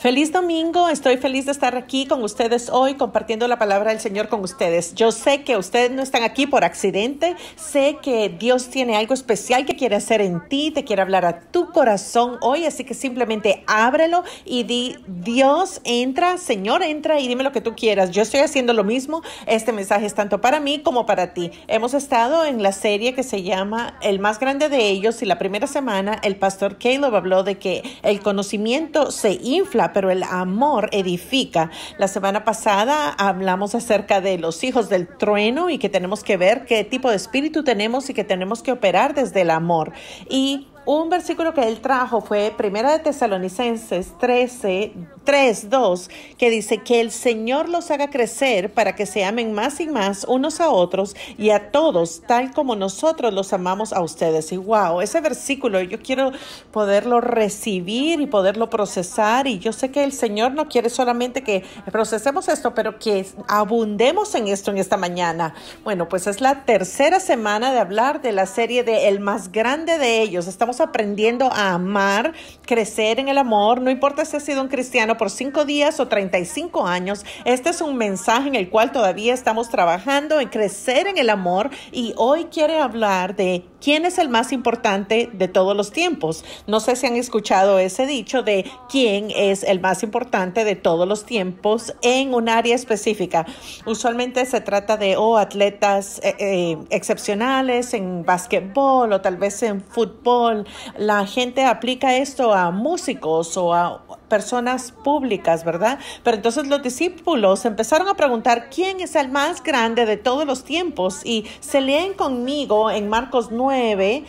Feliz domingo, estoy feliz de estar aquí con ustedes hoy compartiendo la palabra del Señor con ustedes. Yo sé que ustedes no están aquí por accidente, sé que Dios tiene algo especial que quiere hacer en ti, te quiere hablar a tu corazón hoy, así que simplemente ábrelo y di, Dios entra, Señor entra y dime lo que tú quieras. Yo estoy haciendo lo mismo, este mensaje es tanto para mí como para ti. Hemos estado en la serie que se llama El más grande de ellos y la primera semana el pastor Caleb habló de que el conocimiento se infla pero el amor edifica. La semana pasada hablamos acerca de los hijos del trueno y que tenemos que ver qué tipo de espíritu tenemos y que tenemos que operar desde el amor. Y un versículo que él trajo fue Primera de Tesalonicenses 13, 3, 2, que dice que el Señor los haga crecer para que se amen más y más unos a otros y a todos, tal como nosotros los amamos a ustedes. Y wow, ese versículo yo quiero poderlo recibir y poderlo procesar. Y yo sé que el Señor no quiere solamente que procesemos esto, pero que abundemos en esto en esta mañana. Bueno, pues es la tercera semana de hablar de la serie de El más grande de ellos. Estamos aprendiendo a amar, crecer en el amor, no importa si has sido un cristiano por cinco días o 35 años, este es un mensaje en el cual todavía estamos trabajando en crecer en el amor y hoy quiere hablar de quién es el más importante de todos los tiempos. No sé si han escuchado ese dicho de quién es el más importante de todos los tiempos en un área específica. Usualmente se trata de o atletas eh, eh, excepcionales en básquetbol o tal vez en fútbol la gente aplica esto a músicos o a personas públicas, ¿verdad? Pero entonces los discípulos empezaron a preguntar quién es el más grande de todos los tiempos y se leen conmigo en Marcos 9,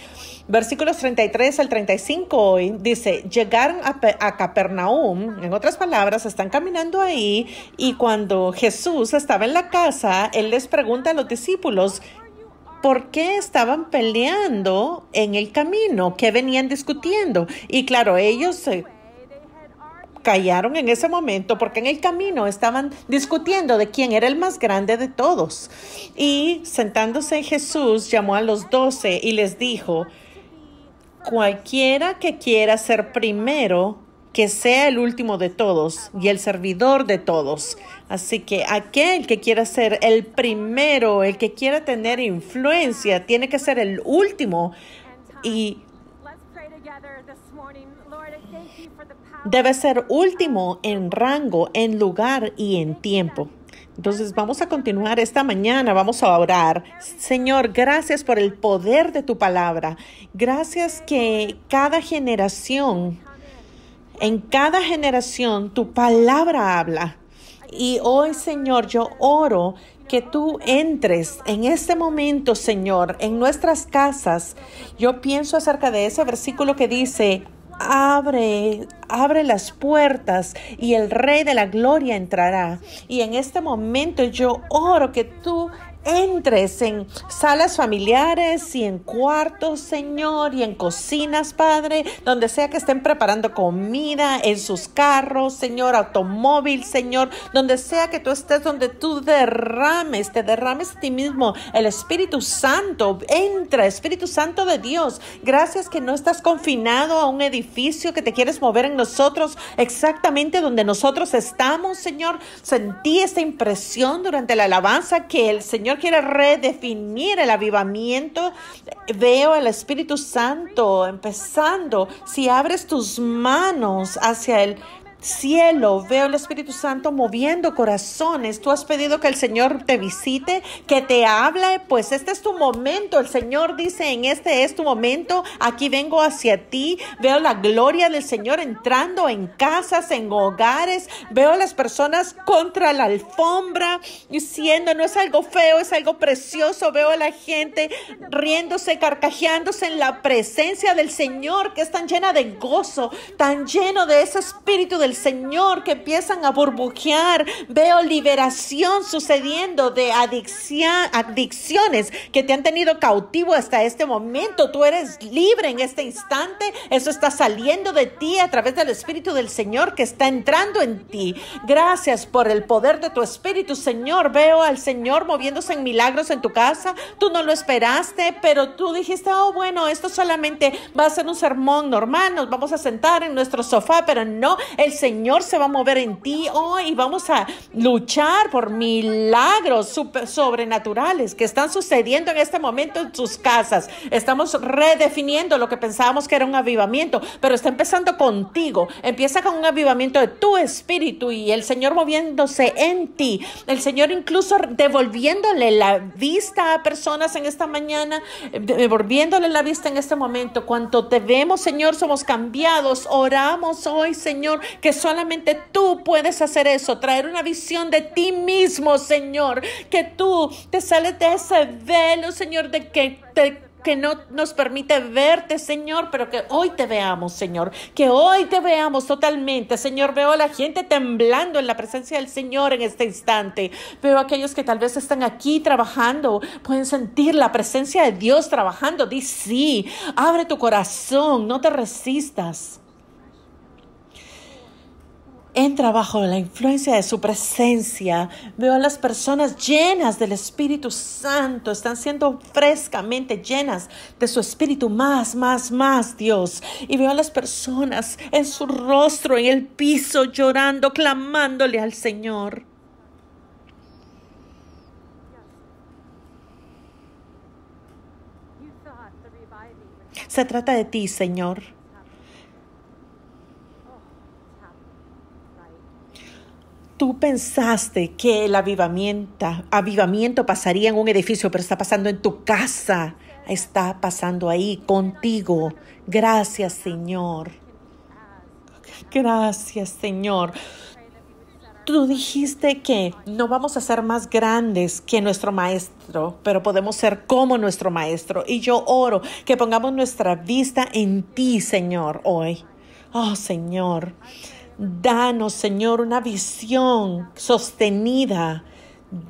versículos 33 al 35, dice, llegaron a, a, Capernaum, en otras palabras, están caminando ahí y cuando Jesús estaba en la casa, él les pregunta a los discípulos, por qué estaban peleando en el camino, qué venían discutiendo. Y claro, ellos callaron en ese momento porque en el camino estaban discutiendo de quién era el más grande de todos. Y sentándose Jesús llamó a los doce y les dijo, cualquiera que quiera ser primero, que sea el último de todos y el servidor de todos. Así que aquel que quiera ser el primero, el que quiera tener influencia, tiene que ser el último y debe ser último en rango, en lugar y en tiempo. Entonces vamos a continuar esta mañana, vamos a orar. Señor, gracias por el poder de tu palabra. Gracias que cada generación en cada generación tu palabra habla. Y hoy, Señor, yo oro que tú entres en este momento, Señor, en nuestras casas. Yo pienso acerca de ese versículo que dice, abre, abre las puertas y el Rey de la Gloria entrará. Y en este momento yo oro que tú entres en salas familiares y en cuartos, Señor, y en cocinas, Padre, donde sea que estén preparando comida, en sus carros, Señor, automóvil, Señor, donde sea que tú estés, donde tú derrames, te derrames a ti mismo, el Espíritu Santo, entra, Espíritu Santo de Dios, gracias que no estás confinado a un edificio que te quieres mover en nosotros, exactamente donde nosotros estamos, Señor, sentí esa impresión durante la alabanza que el Señor quiere redefinir el avivamiento. Veo el Espíritu Santo empezando. Si abres tus manos hacia el cielo, veo el Espíritu Santo moviendo corazones. Tú has pedido que el Señor te visite, que te hable, pues este es tu momento. El Señor dice, en este es tu momento, aquí vengo hacia ti, veo la gloria del Señor entrando en casas, en hogares, veo las personas contra la alfombra diciendo, no es algo feo, es algo precioso, veo a la gente riéndose, carcajeándose en la presencia del Señor, que es tan llena de gozo, tan lleno de ese espíritu del Señor que empiezan a burbujear. Veo liberación sucediendo de adicciones que te han tenido cautivo hasta este momento. Tú eres libre en este instante. Eso está saliendo de ti a través del Espíritu del Señor que está entrando en ti. Gracias por el poder de tu Espíritu, Señor. Veo al Señor moviéndose en milagros en tu casa. Tú no lo esperaste, pero tú dijiste, oh, bueno, esto solamente va a ser un sermón normal. Nos vamos a sentar en nuestro sofá, pero no. El Señor se va a mover en ti hoy y vamos a luchar por milagros sobrenaturales que están sucediendo en este momento en sus casas. Estamos redefiniendo lo que pensábamos que era un avivamiento, pero está empezando contigo. Empieza con un avivamiento de tu espíritu y el Señor moviéndose en ti. El Señor incluso devolviéndole la vista a personas en esta mañana, devolviéndole la vista en este momento. Cuando te vemos, Señor, somos cambiados. Oramos hoy, Señor, que solamente tú puedes hacer eso, traer una visión de ti mismo, Señor, que tú te sales de ese velo, Señor, de que que no nos permite verte, Señor, pero que hoy te veamos, Señor, que hoy te veamos totalmente. Señor, veo a la gente temblando en la presencia del Señor en este instante. Veo a aquellos que tal vez están aquí trabajando, pueden sentir la presencia de Dios trabajando. Di sí, abre tu corazón, no te resistas entra bajo la influencia de su presencia. Veo a las personas llenas del Espíritu Santo, están siendo frescamente llenas de su Espíritu más, más, más, Dios. Y veo a las personas en su rostro, en el piso, llorando, clamándole al Señor. Se trata de ti, Señor. tú pensaste que el avivamiento, avivamiento pasaría en un edificio, pero está pasando en tu casa, está pasando ahí contigo. Gracias Señor. Gracias Señor. Tú dijiste que no vamos a ser más grandes que nuestro Maestro, pero podemos ser como nuestro Maestro. Y yo oro que pongamos nuestra vista en ti, Señor, hoy. Oh, Señor. Danos, Señor, una visión sostenida.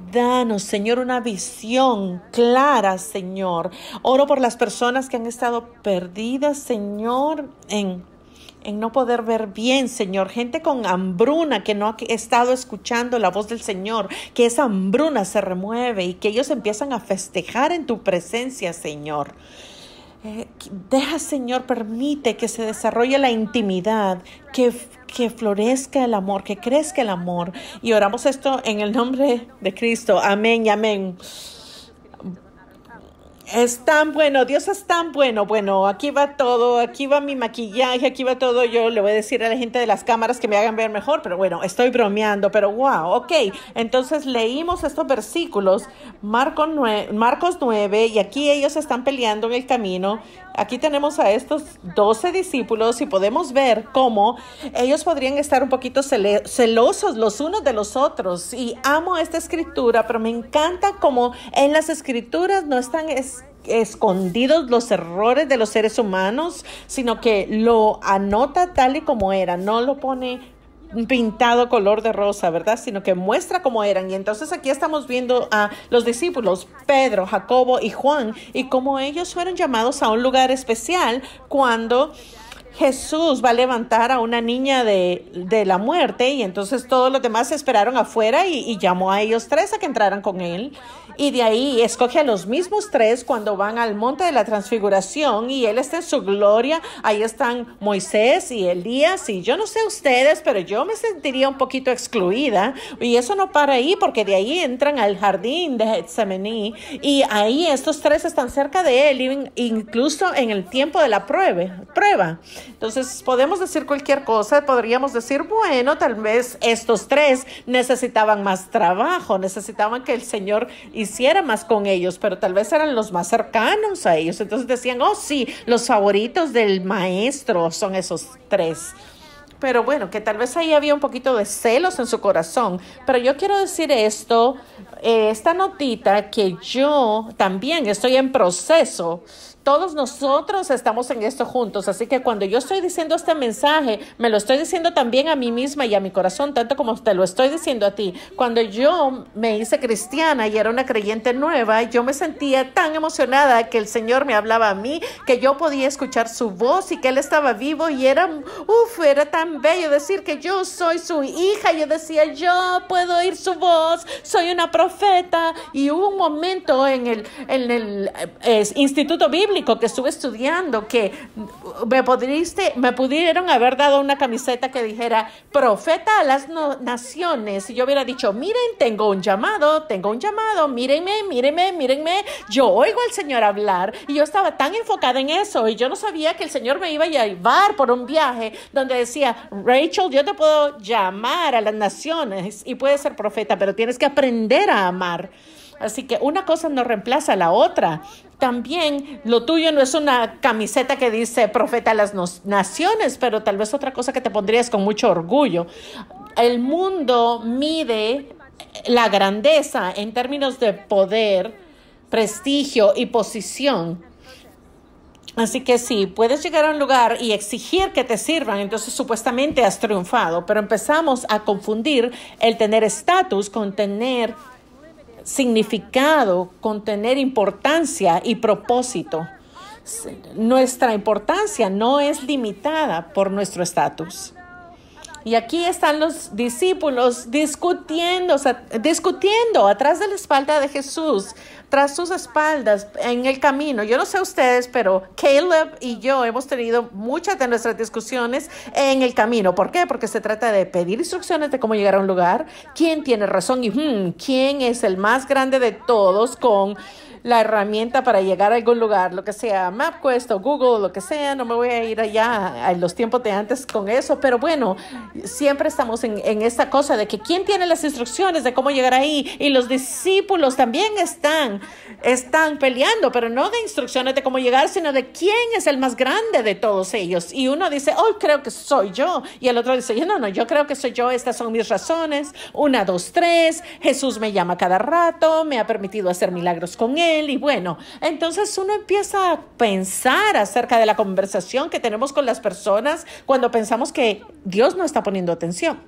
Danos, Señor, una visión clara, Señor. Oro por las personas que han estado perdidas, Señor, en en no poder ver bien, Señor. Gente con hambruna que no ha estado escuchando la voz del Señor, que esa hambruna se remueve y que ellos empiezan a festejar en tu presencia, Señor. Eh, deja, Señor, permite que se desarrolle la intimidad, que, que florezca el amor, que crezca el amor. Y oramos esto en el nombre de Cristo. Amén y amén. Es tan bueno, Dios es tan bueno. Bueno, aquí va todo, aquí va mi maquillaje, aquí va todo. Yo le voy a decir a la gente de las cámaras que me hagan ver mejor, pero bueno, estoy bromeando, pero wow, ok. Entonces leímos estos versículos, Marcos 9, Marcos 9 y aquí ellos están peleando en el camino Aquí tenemos a estos 12 discípulos y podemos ver cómo ellos podrían estar un poquito celosos los unos de los otros. Y amo esta escritura, pero me encanta cómo en las escrituras no están escondidos los errores de los seres humanos, sino que lo anota tal y como era, no lo pone pintado color de rosa, ¿verdad? Sino que muestra cómo eran. Y entonces aquí estamos viendo a los discípulos, Pedro, Jacobo y Juan, y cómo ellos fueron llamados a un lugar especial cuando... Jesús va a levantar a una niña de, de, la muerte y entonces todos los demás se esperaron afuera y, y llamó a ellos tres a que entraran con él. Y de ahí escoge a los mismos tres cuando van al monte de la transfiguración y Él está en su gloria. Ahí están Moisés y Elías y yo no sé ustedes, pero yo me sentiría un poquito excluida. Y eso no para ahí porque de ahí entran al jardín de Getsemaní y ahí estos tres están cerca de Él, incluso en el tiempo de la prueba. prueba. Entonces podemos decir cualquier cosa, podríamos decir, bueno, tal vez estos tres necesitaban más trabajo, necesitaban que el Señor hiciera más con ellos, pero tal vez eran los más cercanos a ellos. Entonces decían, oh sí, los favoritos del maestro son esos tres. Pero bueno, que tal vez ahí había un poquito de celos en su corazón. Pero yo quiero decir esto, eh, esta notita que yo también estoy en proceso todos nosotros estamos en esto juntos, así que cuando yo estoy diciendo este mensaje, me lo estoy diciendo también a mí misma y a mi corazón, tanto como te lo estoy diciendo a ti. Cuando yo me hice cristiana y era una creyente nueva, yo me sentía tan emocionada que el Señor me hablaba a mí, que yo podía escuchar su voz y que Él estaba vivo y era, uff, era tan bello decir que yo soy su hija. Yo decía, yo puedo oír su voz, soy una profeta. Y hubo un momento en el, en el eh, Instituto Bíblico, que estuve estudiando, que me, pudiste, me pudieron haber dado una camiseta que dijera profeta a las naciones. Y yo hubiera dicho, miren, tengo un llamado, tengo un llamado, mírenme, mírenme, mírenme. Yo oigo al Señor hablar y yo estaba tan enfocada en eso y yo no sabía que el Señor me iba a llevar por un viaje donde decía, Rachel, yo te puedo llamar a las naciones y puedes ser profeta, pero tienes que aprender a amar. Así que una cosa no reemplaza a la otra también lo tuyo no es una camiseta que dice profeta de las naciones, pero tal vez otra cosa que te pondrías con mucho orgullo. El mundo mide la grandeza en términos de poder, prestigio y posición. Así que si puedes llegar a un lugar y exigir que te sirvan, entonces supuestamente has triunfado, pero empezamos a confundir el tener estatus con tener significado, con tener importancia y propósito. Nuestra importancia no es limitada por nuestro estatus. Y aquí están los discípulos discutiendo, discutiendo atrás de la espalda de Jesús, tras sus espaldas, en el camino. Yo no sé ustedes, pero Caleb y yo hemos tenido muchas de nuestras discusiones en el camino. ¿Por qué? Porque se trata de pedir instrucciones de cómo llegar a un lugar, quién tiene razón y hmm, quién es el más grande de todos con la herramienta para llegar a algún lugar, lo que sea, MapQuest o Google, lo que sea, no me voy a ir allá en los tiempos de antes con eso, pero bueno, siempre estamos en, esta cosa de que quién tiene las instrucciones de cómo llegar ahí y los discípulos también están, están peleando, pero no de instrucciones de cómo llegar, sino de quién es el más grande de todos ellos. Y uno dice, oh, creo que soy yo. Y el otro dice, no, no, yo creo que soy yo, estas son mis razones. Una, dos, tres, Jesús me llama cada rato, me ha permitido hacer milagros con él y bueno, entonces uno empieza a pensar acerca de la conversación que tenemos con las personas cuando pensamos que Dios no está poniendo atención.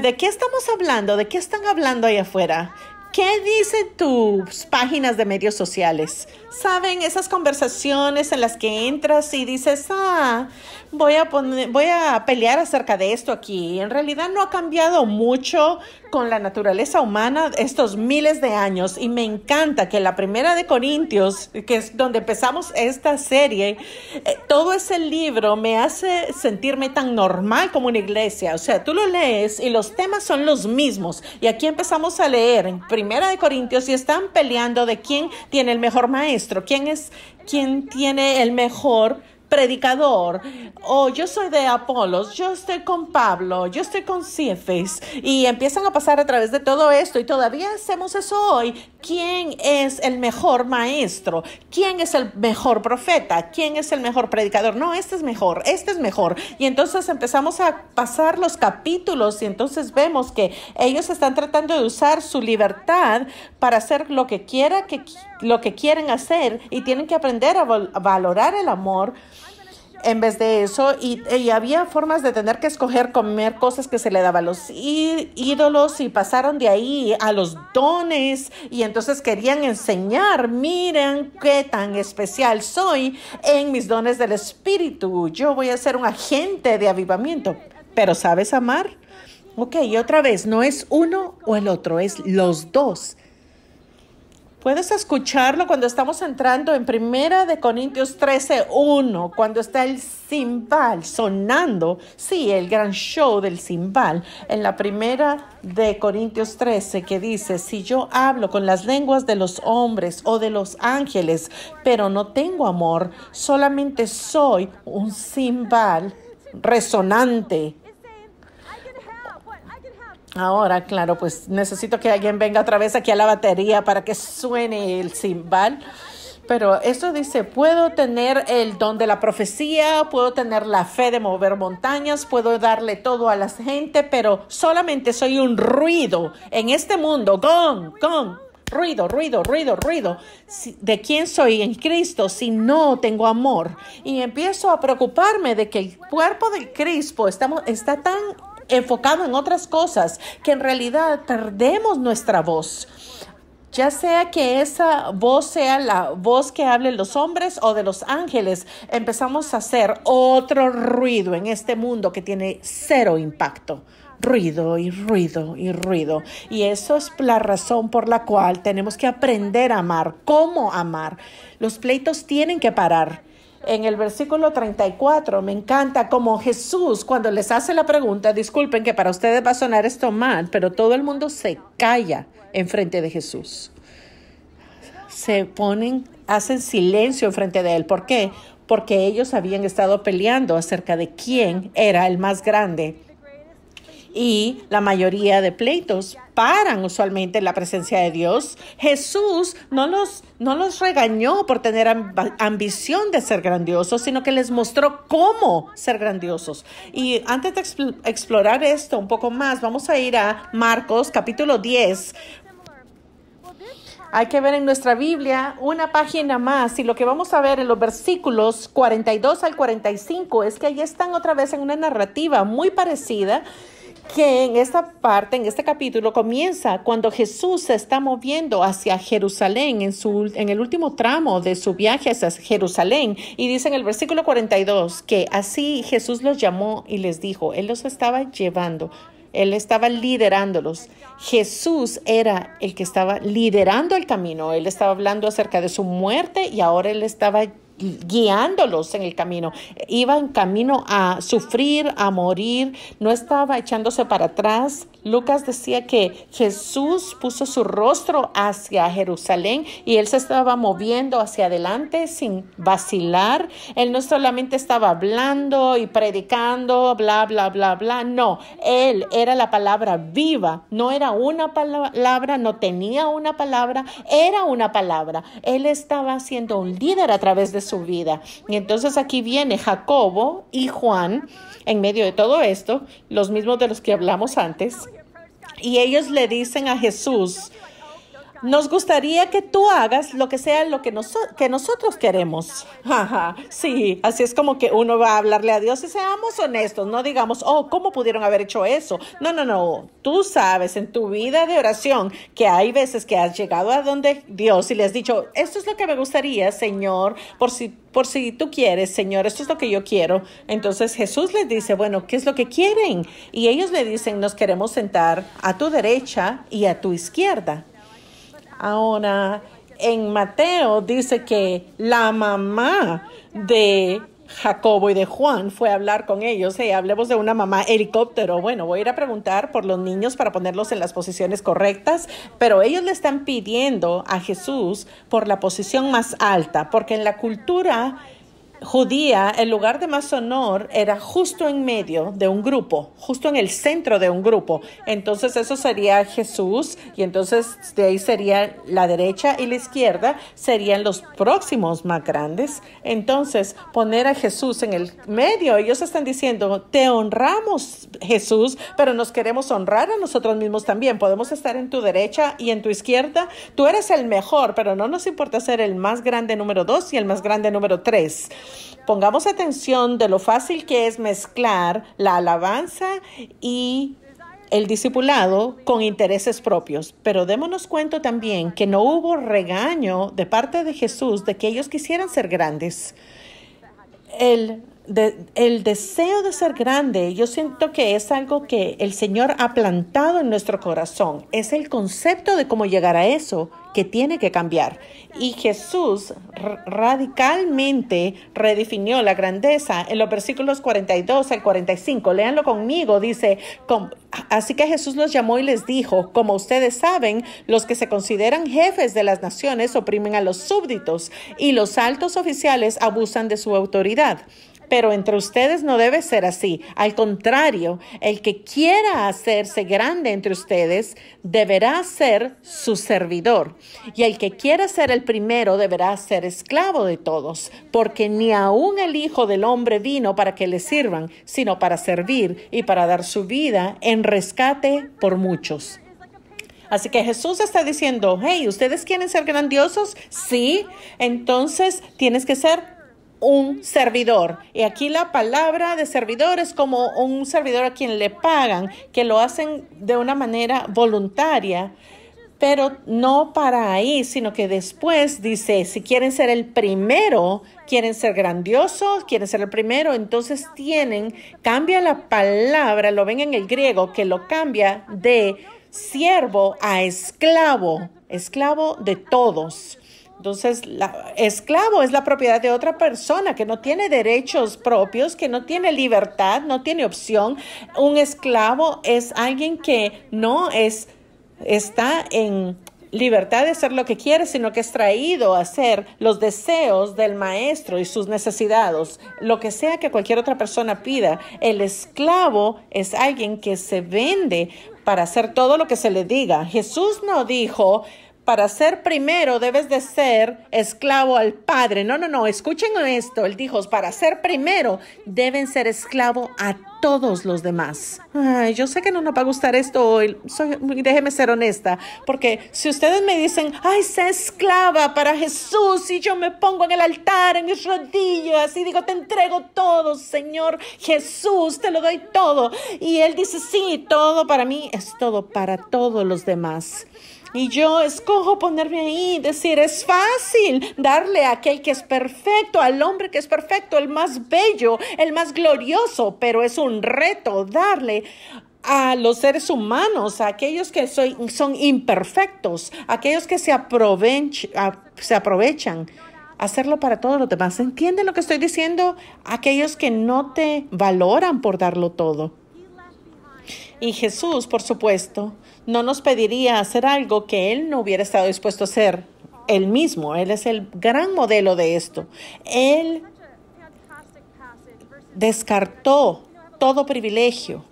¿De qué estamos hablando? ¿De qué están hablando ahí afuera? ¿Qué dicen tus páginas de medios sociales? ¿Saben esas conversaciones en las que entras y dices, ah, voy a, voy a pelear acerca de esto aquí? En realidad no ha cambiado mucho con la naturaleza humana estos miles de años y me encanta que la primera de Corintios, que es donde empezamos esta serie, eh, todo ese libro me hace sentirme tan normal como una iglesia. O sea, tú lo lees y los temas son los mismos. Y aquí empezamos a leer en primera de Corintios y están peleando de quién tiene el mejor maestro, quién es, quién tiene el mejor predicador, o yo soy de Apolos, yo estoy con Pablo, yo estoy con Cefes, y empiezan a pasar a través de todo esto y todavía hacemos eso hoy, ¿quién es el mejor maestro? ¿Quién es el mejor profeta? ¿Quién es el mejor predicador? No, este es mejor, este es mejor. Y entonces empezamos a pasar los capítulos y entonces vemos que ellos están tratando de usar su libertad para hacer lo que quiera que lo que quieren hacer y tienen que aprender a valorar el amor en vez de eso, y, había formas de tener que escoger comer cosas que se le daba a los ídolos y pasaron de ahí a los dones y entonces querían enseñar, miren qué tan especial soy en mis dones del espíritu, yo voy a ser un agente de avivamiento, pero ¿sabes amar? Ok, otra vez, no es uno o el otro, es los dos. Puedes escucharlo cuando estamos entrando en Primera de Corintios 13, 1, cuando está el cimbal sonando, sí, el gran show del cimbal, en la Primera de Corintios 13 que dice, si yo hablo con las lenguas de los hombres o de los ángeles, pero no tengo amor, solamente soy un cimbal resonante Ahora, claro, pues necesito que alguien venga otra vez aquí a la batería para que suene el cimbal. Pero eso dice, puedo tener el don de la profecía, puedo tener la fe de mover montañas, puedo darle todo a la gente, pero solamente soy un ruido en este mundo. Gong, gong, ruido, ruido, ruido, ruido. ¿De quién soy en Cristo si no tengo amor? Y empiezo a preocuparme de que el cuerpo de Cristo está tan enfocado en otras cosas, que en realidad perdemos nuestra voz. Ya sea que esa voz sea la voz que hablen los hombres o de los ángeles, empezamos a hacer otro ruido en este mundo que tiene cero impacto ruido y ruido y ruido. Y eso es la razón por la cual tenemos que aprender a amar, cómo amar. Los pleitos tienen que parar en el versículo 34. Me encanta como Jesús cuando les hace la pregunta, disculpen que para ustedes va a sonar esto mal, pero todo el mundo se calla en frente de Jesús. Se ponen, hacen silencio en frente de él. ¿Por qué? Porque ellos habían estado peleando acerca de quién era el más grande y la mayoría de pleitos paran usualmente la presencia de Dios. Jesús no los, no los regañó por tener ambición de ser grandiosos, sino que les mostró cómo ser grandiosos. Y antes de explorar esto un poco más, vamos a ir a Marcos capítulo 10, hay que ver en nuestra Biblia una página más y lo que vamos a ver en los versículos 42 al 45 es que ahí están otra vez en una narrativa muy parecida que en esta parte, en este capítulo, comienza cuando Jesús se está moviendo hacia Jerusalén, en, su, en el último tramo de su viaje hacia Jerusalén. Y dice en el versículo 42 que así Jesús los llamó y les dijo, Él los estaba llevando. Él estaba liderándolos. Jesús era el que estaba liderando el camino. Él estaba hablando acerca de su muerte y ahora él estaba guiándolos en el camino. Iba en camino a sufrir, a morir, no estaba echándose para atrás. Lucas decía que Jesús puso su rostro hacia Jerusalén y él se estaba moviendo hacia adelante sin vacilar. Él no solamente estaba hablando y predicando, bla, bla, bla, bla. No, él era la palabra viva. No era una palabra, no tenía una palabra, era una palabra. Él estaba siendo un líder a través de su vida. Y entonces aquí viene Jacobo y Juan en medio de todo esto, los mismos de los que hablamos antes y ellos le dicen a Jesús, nos gustaría que tú hagas lo que sea lo que, que nosotros queremos. sí, así es como que uno va a hablarle a Dios y seamos honestos, no digamos, oh, ¿cómo pudieron haber hecho eso? No, no, no. Tú sabes en tu vida de oración que hay veces que has llegado a donde Dios y le has dicho, esto es lo que me gustaría, Señor, por si, por si tú quieres, Señor, esto es lo que yo quiero. Entonces Jesús les dice, bueno, ¿qué es lo que quieren? Y ellos le dicen, nos queremos sentar a tu derecha y a tu izquierda. Ahora, en Mateo dice que la mamá de Jacobo y de Juan fue a hablar con ellos. y hablemos de una mamá helicóptero. Bueno, voy a ir a preguntar por los niños para ponerlos en las posiciones correctas, pero ellos le están pidiendo a Jesús por la posición más alta, porque en la cultura judía, el lugar de más honor era justo en medio de un grupo, justo en el centro de un grupo. Entonces eso sería Jesús y entonces de ahí sería la derecha y la izquierda serían los próximos más grandes. Entonces poner a Jesús en el medio, ellos están diciendo, te honramos Jesús, pero nos queremos honrar a nosotros mismos también. Podemos estar en tu derecha y en tu izquierda. Tú eres el mejor, pero no nos importa ser el más grande número dos y el más grande número tres. Pongamos atención de lo fácil que es mezclar la alabanza y el discipulado con intereses propios, pero démonos cuenta también que no hubo regaño de parte de Jesús de que ellos quisieran ser grandes. El el deseo de ser grande, yo siento que es algo que el Señor ha plantado en nuestro corazón. Es el concepto de cómo llegar a eso que tiene que cambiar. Y Jesús radicalmente redefinió la grandeza en los versículos 42 al 45. Leanlo conmigo, dice, así que Jesús los llamó y les dijo, como ustedes saben, los que se consideran jefes de las naciones oprimen a los súbditos y los altos oficiales abusan de su autoridad. Pero entre ustedes no debe ser así. Al contrario, el que quiera hacerse grande entre ustedes deberá ser su servidor. Y el que quiera ser el primero deberá ser esclavo de todos, porque ni aun el Hijo del Hombre vino para que le sirvan, sino para servir y para dar su vida en rescate por muchos. Así que Jesús está diciendo, hey, ¿ustedes quieren ser grandiosos? Sí, entonces tienes que ser un servidor. Y aquí la palabra de servidor es como un servidor a quien le pagan, que lo hacen de una manera voluntaria, pero no para ahí, sino que después dice, si quieren ser el primero, quieren ser grandiosos, quieren ser el primero, entonces tienen, cambia la palabra, lo ven en el griego, que lo cambia de siervo a esclavo, esclavo de todos. Entonces, la, esclavo es la propiedad de otra persona que no tiene derechos propios, que no tiene libertad, no tiene opción. Un esclavo es alguien que no es, está en libertad de hacer lo que quiere, sino que es traído a hacer los deseos del maestro y sus necesidades, lo que sea que cualquier otra persona pida. El esclavo es alguien que se vende para hacer todo lo que se le diga. Jesús no dijo, para ser primero debes de ser esclavo al Padre. No, no, no, escuchen esto. Él dijo, para ser primero deben ser esclavo a todos los demás. Ay, yo sé que no nos va a gustar esto hoy. Soy, déjeme ser honesta, porque si ustedes me dicen, ay, sé esclava para Jesús y yo me pongo en el altar, en mis rodillas y digo, te entrego todo, Señor Jesús, te lo doy todo. Y Él dice, sí, todo para mí es todo para todos los demás. Y yo escojo ponerme ahí y decir, es fácil darle a aquel que es perfecto, al hombre que es perfecto, el más bello, el más glorioso, pero es un reto darle a los seres humanos, a aquellos que soy, son imperfectos, aquellos que se, aprovechan, hacerlo para todos los demás. ¿Entienden lo que estoy diciendo? Aquellos que no te valoran por darlo todo. Y Jesús, por supuesto, no nos pediría hacer algo que Él no hubiera estado dispuesto a hacer Él mismo. Él es el gran modelo de esto. Él descartó todo privilegio,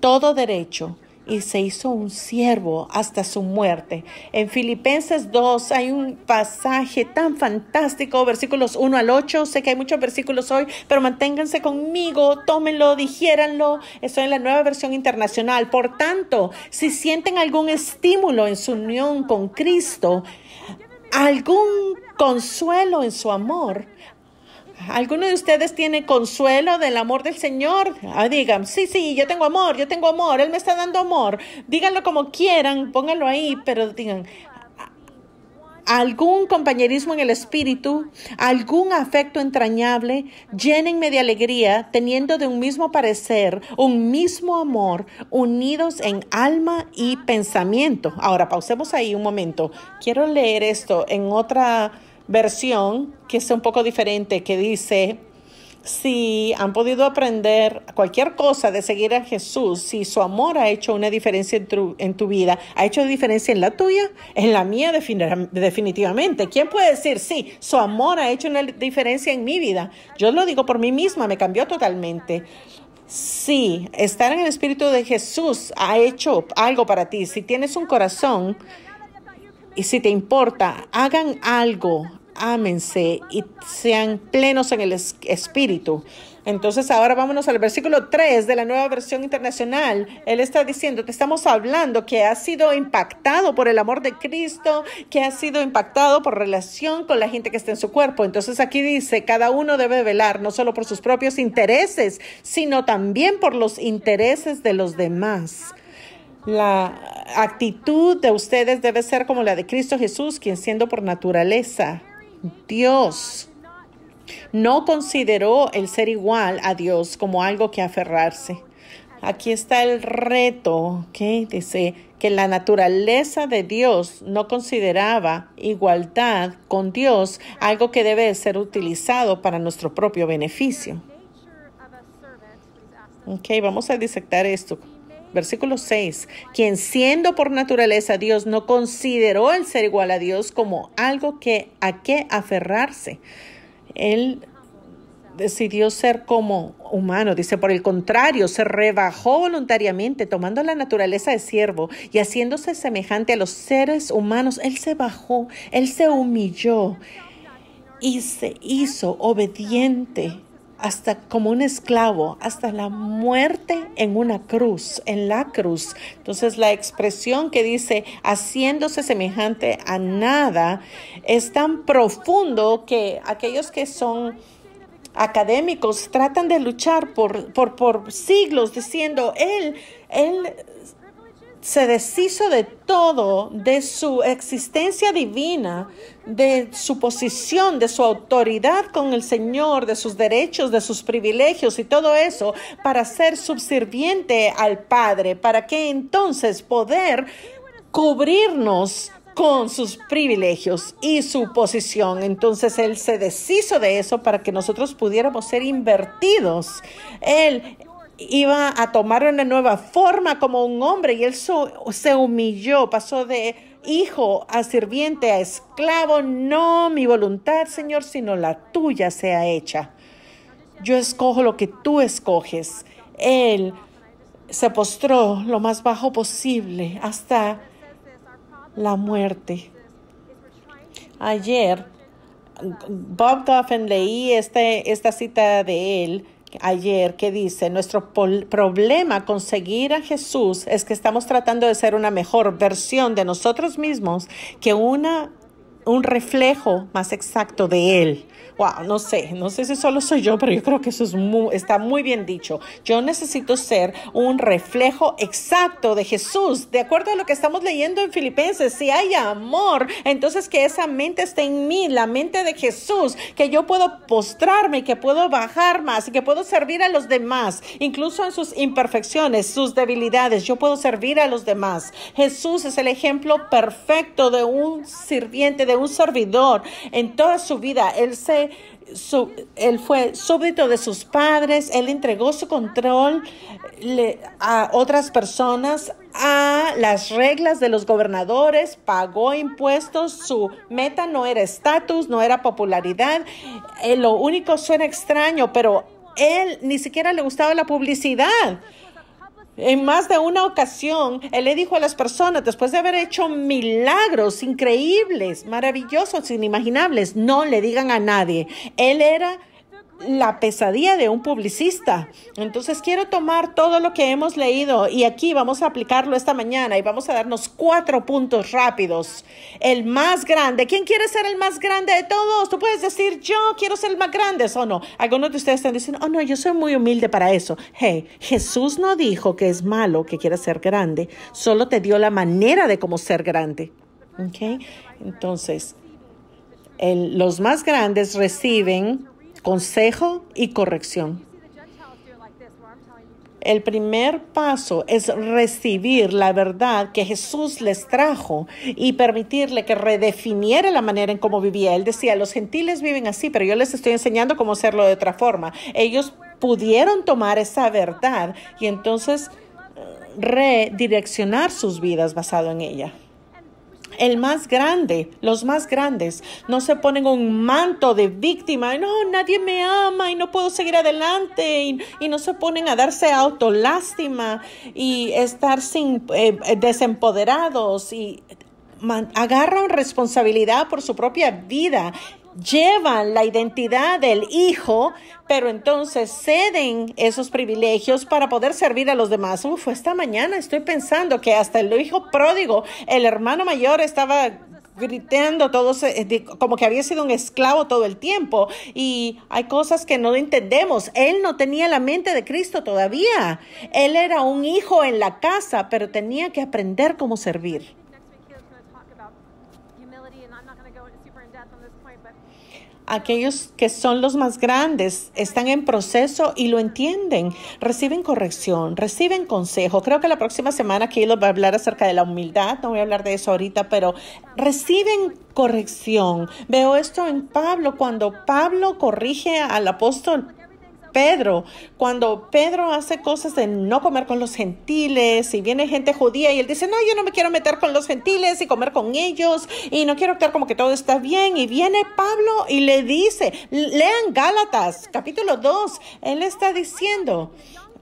todo derecho, y se hizo un siervo hasta su muerte. En Filipenses 2 hay un pasaje tan fantástico, versículos 1 al 8. Sé que hay muchos versículos hoy, pero manténganse conmigo, tómenlo, digiéranlo. Estoy en la nueva versión internacional. Por tanto, si sienten algún estímulo en su unión con Cristo, algún consuelo en su amor, ¿Alguno de ustedes tiene consuelo del amor del Señor? Ah, digan, sí, sí, yo tengo amor, yo tengo amor, Él me está dando amor. Díganlo como quieran, pónganlo ahí, pero digan, algún compañerismo en el espíritu, algún afecto entrañable, llenenme de alegría, teniendo de un mismo parecer, un mismo amor, unidos en alma y pensamiento. Ahora, pausemos ahí un momento. Quiero leer esto en otra versión que es un poco diferente, que dice, si han podido aprender cualquier cosa de seguir a Jesús, si su amor ha hecho una diferencia en tu, vida, ha hecho diferencia en la tuya, en la mía definitivamente. ¿Quién puede decir, sí, su amor ha hecho una diferencia en mi vida? Yo lo digo por mí misma, me cambió totalmente. Si estar en el Espíritu de Jesús ha hecho algo para ti, si tienes un corazón y si te importa, hagan algo, ámense y sean plenos en el espíritu. Entonces ahora vámonos al versículo 3 de la nueva versión internacional. Él está diciendo, te estamos hablando que ha sido impactado por el amor de Cristo, que ha sido impactado por relación con la gente que está en su cuerpo. Entonces aquí dice, cada uno debe velar no solo por sus propios intereses, sino también por los intereses de los demás. La actitud de ustedes debe ser como la de Cristo Jesús, quien siendo por naturaleza Dios, no consideró el ser igual a Dios como algo que aferrarse. Aquí está el reto que dice que la naturaleza de Dios no consideraba igualdad con Dios algo que debe ser utilizado para nuestro propio beneficio. Ok, vamos a disectar esto. Versículo 6. Quien siendo por naturaleza Dios no consideró el ser igual a Dios como algo que a qué aferrarse. Él decidió ser como humano. Dice, por el contrario, se rebajó voluntariamente, tomando la naturaleza de siervo y haciéndose semejante a los seres humanos. Él se bajó, él se humilló y se hizo obediente hasta como un esclavo, hasta la muerte en una cruz, en la cruz. Entonces la expresión que dice haciéndose semejante a nada es tan profundo que aquellos que son académicos tratan de luchar por, por, siglos diciendo, él, él se deshizo de todo, de su existencia divina, de su posición, de su autoridad con el Señor, de sus derechos, de sus privilegios y todo eso, para ser subserviente al Padre, para que entonces poder cubrirnos con sus privilegios y su posición. Entonces Él se deshizo de eso para que nosotros pudiéramos ser invertidos. Él iba a tomar una nueva forma como un hombre y él se humilló, pasó de hijo a sirviente, a esclavo. No mi voluntad, Señor, sino la tuya sea hecha. Yo escojo lo que tú escoges. Él se postró lo más bajo posible hasta la muerte. Ayer, Bob Goffin leí este, esta cita de él ayer que dice, nuestro problema con seguir a Jesús es que estamos tratando de ser una mejor versión de nosotros mismos que una un reflejo más exacto de él. Wow, no sé, no sé si solo soy yo, pero yo creo que eso está muy bien dicho. Yo necesito ser un reflejo exacto de Jesús, de acuerdo a lo que estamos leyendo en Filipenses. Si hay amor, entonces que esa mente esté en mí, la mente de Jesús, que yo puedo postrarme, que puedo bajar más, y que puedo servir a los demás, incluso en sus imperfecciones, sus debilidades, yo puedo servir a los demás. Jesús es el ejemplo perfecto de un sirviente de un servidor en toda su vida. Él se él fue súbdito de sus padres, él entregó su control a otras personas, a las reglas de los gobernadores, pagó impuestos, su meta no era estatus, no era popularidad, eh, lo único suena extraño, pero él ni siquiera le gustaba la publicidad. En más de una ocasión, Él le dijo a las personas, después de haber hecho milagros increíbles, maravillosos, inimaginables, no le digan a nadie. Él era la pesadilla de un publicista. Entonces quiero tomar todo lo que hemos leído y aquí vamos a aplicarlo esta mañana y vamos a darnos cuatro puntos rápidos. El más grande. ¿Quién quiere ser el más grande de todos? Tú puedes decir, yo quiero ser el más grande o no. Algunos de ustedes están diciendo, oh no, yo soy muy humilde para eso. Hey, Jesús no dijo que es malo que quieras ser grande, solo te dio la manera de cómo ser grande. ¿Ok? Entonces, los más grandes reciben consejo y corrección. El primer paso es recibir la verdad que Jesús les trajo y permitirle que redefiniera la manera en cómo vivía. Él decía, los gentiles viven así, pero yo les estoy enseñando cómo hacerlo de otra forma. Ellos pudieron tomar esa verdad y entonces eh, redireccionar sus vidas basado en ella. El más grande, los más grandes, no se ponen un manto de víctima, no, nadie me ama y no puedo seguir adelante y, no se ponen a darse autolástima y estar sin, eh, desempoderados y agarran responsabilidad por su propia vida llevan la identidad del hijo, pero entonces ceden esos privilegios para poder servir a los demás. Uf, esta mañana estoy pensando que hasta el hijo pródigo, el hermano mayor, estaba gritando todos eh, como que había sido un esclavo todo el tiempo y hay cosas que no entendemos. Él no tenía la mente de Cristo todavía. Él era un hijo en la casa, pero tenía que aprender cómo servir. Aquellos que son los más grandes están en proceso y lo entienden, reciben corrección, reciben consejo. Creo que la próxima semana aquí va a hablar acerca de la humildad, no voy a hablar de eso ahorita, pero reciben corrección. Veo esto en Pablo, cuando Pablo corrige al apóstol Pedro, cuando Pedro hace cosas de no comer con los gentiles y viene gente judía y él dice, no, yo no me quiero meter con los gentiles y comer con ellos y no quiero estar como que todo está bien. Y viene Pablo y le dice, lean Gálatas, capítulo 2, él está diciendo,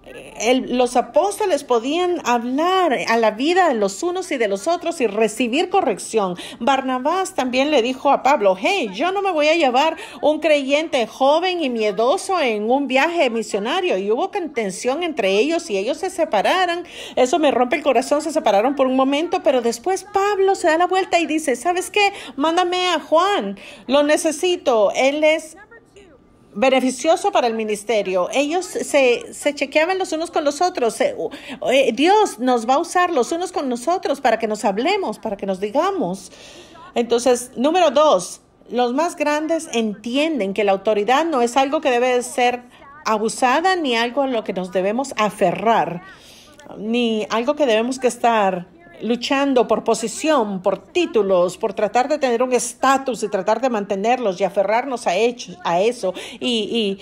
el, los apóstoles podían hablar a la vida de los unos y de los otros y recibir corrección. Barnabás también le dijo a Pablo, hey, yo no me voy a llevar un creyente joven y miedoso en un viaje misionario. Y hubo contención entre ellos y ellos se separaron. Eso me rompe el corazón, se separaron por un momento, pero después Pablo se da la vuelta y dice, ¿sabes qué? Mándame a Juan, lo necesito, él es beneficioso para el ministerio. Ellos se, chequeaban los unos con los otros. Eh, Dios nos va a usar los unos con nosotros para que nos hablemos, para que nos digamos. Entonces, número dos, los más grandes entienden que la autoridad no es algo que debe ser abusada ni algo en lo que nos debemos aferrar, ni algo que debemos que estar luchando por posición, por títulos, por tratar de tener un estatus y tratar de mantenerlos y aferrarnos a, a eso. y,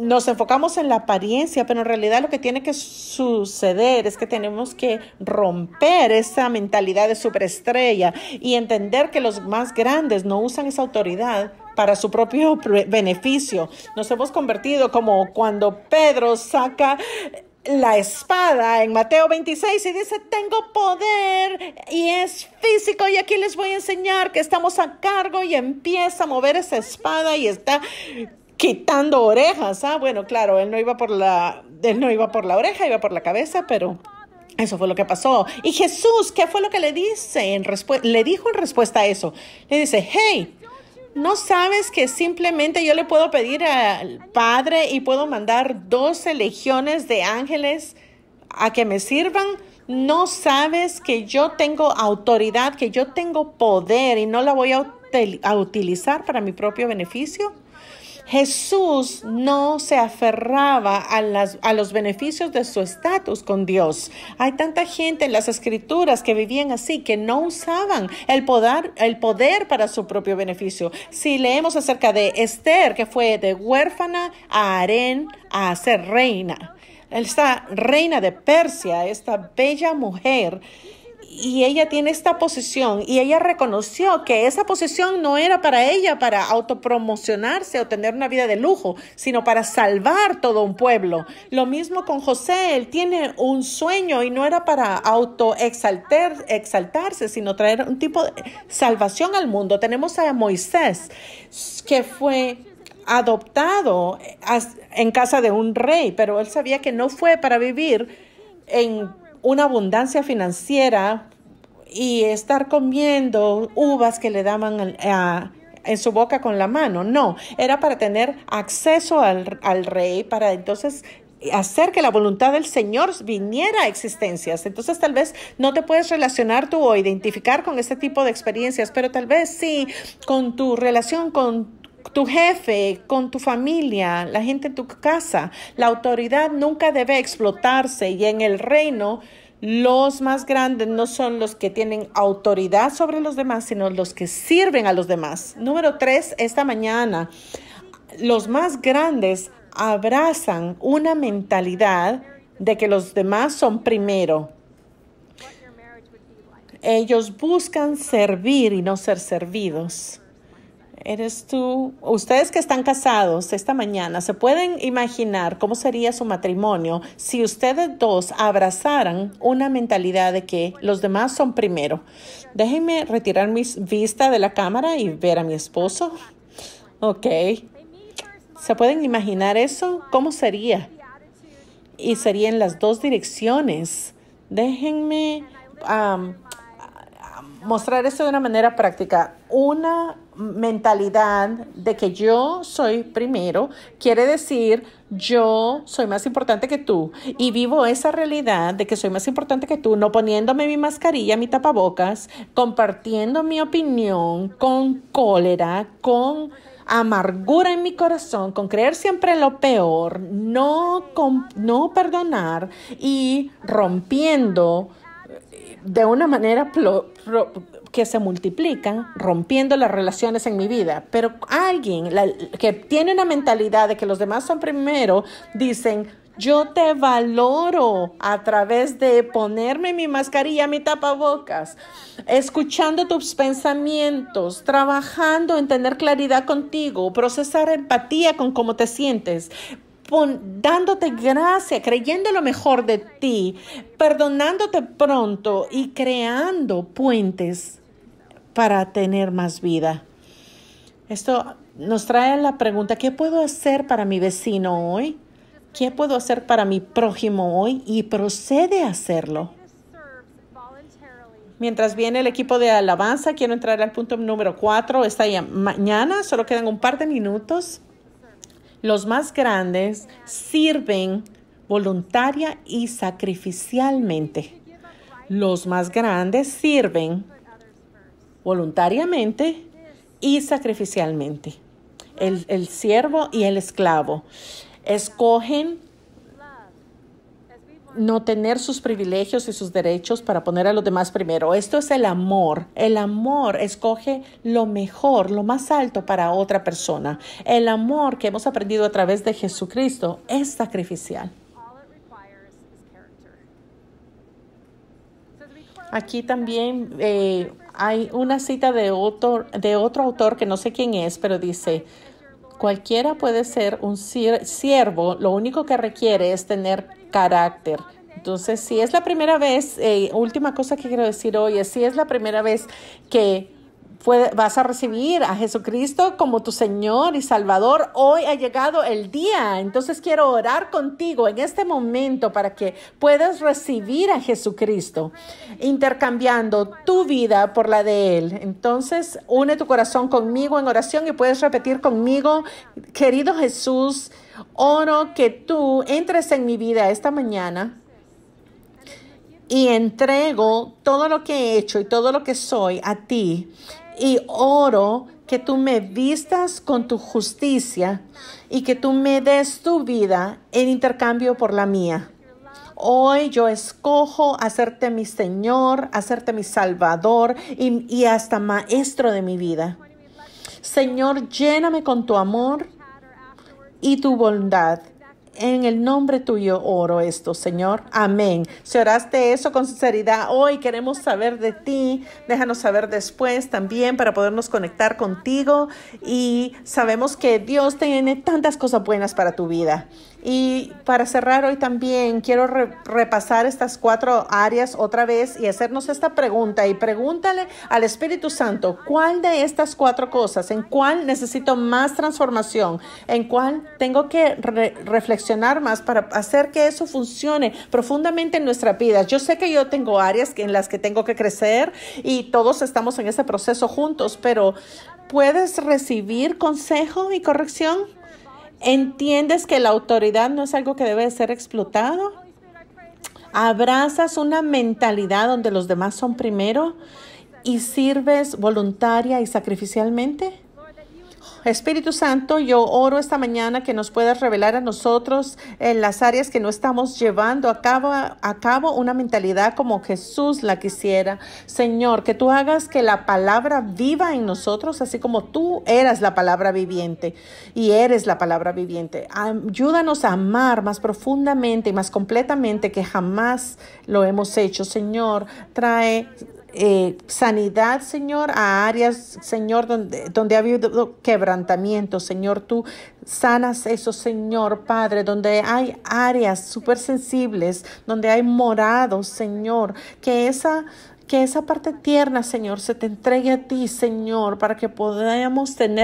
nos enfocamos en la apariencia, pero en realidad lo que tiene que suceder es que tenemos que romper esa mentalidad de superestrella y entender que los más grandes no usan esa autoridad para su propio beneficio. Nos hemos convertido como cuando Pedro saca la espada en Mateo 26 y dice, tengo poder y es físico y aquí les voy a enseñar que estamos a cargo y empieza a mover esa espada y está quitando orejas. Ah, bueno, claro, él no iba por la, él no iba por la oreja, iba por la cabeza, pero eso fue lo que pasó. Y Jesús, ¿qué fue lo que le dice en le dijo en respuesta a eso? Le dice, hey, ¿No sabes que simplemente yo le puedo pedir al Padre y puedo mandar 12 legiones de ángeles a que me sirvan? ¿No sabes que yo tengo autoridad, que yo tengo poder y no la voy a, a utilizar para mi propio beneficio? Jesús no se aferraba a, los beneficios de su estatus con Dios. Hay tanta gente en las escrituras que vivían así, que no usaban el poder, el poder para su propio beneficio. Si leemos acerca de Esther, que fue de huérfana a harén a ser reina, esta reina de Persia, esta bella mujer, y ella tiene esta posición y ella reconoció que esa posición no era para ella para autopromocionarse o tener una vida de lujo, sino para salvar todo un pueblo. Lo mismo con José, él tiene un sueño y no era para autoexaltarse, exaltarse, sino traer un tipo de salvación al mundo. Tenemos a Moisés que fue adoptado en casa de un rey, pero él sabía que no fue para vivir en una abundancia financiera y estar comiendo uvas que le daban en su boca con la mano. No, era para tener acceso al, al, rey, para entonces hacer que la voluntad del Señor viniera a existencias. Entonces tal vez no te puedes relacionar tú o identificar con este tipo de experiencias, pero tal vez sí con tu relación con tu jefe, con tu familia, la gente en tu casa. La autoridad nunca debe explotarse y en el reino los más grandes no son los que tienen autoridad sobre los demás, sino los que sirven a los demás. Número tres, esta mañana, los más grandes abrazan una mentalidad de que los demás son primero. Ellos buscan servir y no ser servidos eres tú. Ustedes que están casados esta mañana, ¿se pueden imaginar cómo sería su matrimonio si ustedes dos abrazaran una mentalidad de que los demás son primero? Déjenme retirar mi vista de la cámara y ver a mi esposo. Ok. ¿Se pueden imaginar eso? ¿Cómo sería? Y sería en las dos direcciones. Déjenme mostrar eso de una manera práctica. Una mentalidad de que yo soy primero quiere decir yo soy más importante que tú y vivo esa realidad de que soy más importante que tú, no poniéndome mi mascarilla, mi tapabocas, compartiendo mi opinión con cólera, con amargura en mi corazón, con creer siempre lo peor, no, no perdonar y rompiendo de una manera que se multiplican, rompiendo las relaciones en mi vida. Pero alguien que tiene una mentalidad de que los demás son primero, dicen, yo te valoro a través de ponerme mi mascarilla, mi tapabocas, escuchando tus pensamientos, trabajando en tener claridad contigo, procesar empatía con cómo te sientes, dándote gracia, creyendo lo mejor de ti, perdonándote pronto y creando puentes para tener más vida. Esto nos trae la pregunta, ¿qué puedo hacer para mi vecino hoy? ¿Qué puedo hacer para mi prójimo hoy? Y procede a hacerlo. Mientras viene el equipo de alabanza, quiero entrar al punto número cuatro. Esta mañana solo quedan un par de minutos. Los más grandes sirven voluntaria y sacrificialmente. Los más grandes sirven voluntariamente y sacrificialmente. El, el siervo y el esclavo escogen no tener sus privilegios y sus derechos para poner a los demás primero. Esto es el amor. El amor escoge lo mejor, lo más alto para otra persona. El amor que hemos aprendido a través de Jesucristo es sacrificial. Aquí también eh, hay una cita de otro, de otro autor que no sé quién es, pero dice, Cualquiera puede ser un siervo, lo único que requiere es tener carácter. Entonces, si es la primera vez, eh, última cosa que quiero decir hoy es, si es la primera vez que vas a recibir a Jesucristo como tu Señor y Salvador. Hoy ha llegado el día. Entonces quiero orar contigo en este momento para que puedas recibir a Jesucristo, intercambiando tu vida por la de Él. Entonces, une tu corazón conmigo en oración y puedes repetir conmigo, querido Jesús, oro que tú entres en mi vida esta mañana y entrego todo lo que he hecho y todo lo que soy a ti y oro que tú me vistas con tu justicia y que tú me des tu vida en intercambio por la mía. Hoy yo escojo hacerte mi Señor, hacerte mi Salvador y, hasta Maestro de mi vida. Señor, lléname con tu amor y tu bondad en el nombre tuyo oro esto, Señor. Amén. Si oraste eso con sinceridad hoy, queremos saber de ti. Déjanos saber después también para podernos conectar contigo. Y sabemos que Dios tiene tantas cosas buenas para tu vida. Y para cerrar hoy también quiero repasar estas cuatro áreas otra vez y hacernos esta pregunta y pregúntale al Espíritu Santo, ¿cuál de estas cuatro cosas, en cuál necesito más transformación, en cuál tengo que reflexionar más para hacer que eso funcione profundamente en nuestra vida? Yo sé que yo tengo áreas en las que tengo que crecer y todos estamos en ese proceso juntos, pero ¿puedes recibir consejo y corrección? ¿Entiendes que la autoridad no es algo que debe ser explotado? ¿Abrazas una mentalidad donde los demás son primero y sirves voluntaria y sacrificialmente? Espíritu Santo, yo oro esta mañana que nos puedas revelar a nosotros en eh, las áreas que no estamos llevando a cabo, a cabo una mentalidad como Jesús la quisiera. Señor, que tú hagas que la palabra viva en nosotros, así como tú eras la palabra viviente y eres la palabra viviente. Ayúdanos a amar más profundamente y más completamente que jamás lo hemos hecho. Señor, trae eh, sanidad, Señor, a áreas, Señor, donde, donde ha habido quebrantamiento, Señor, tú sanas eso, Señor, Padre, donde hay áreas súper sensibles, donde hay morados, Señor, que esa... Que esa parte tierna, Señor, se te entregue a ti, Señor, para que podamos tener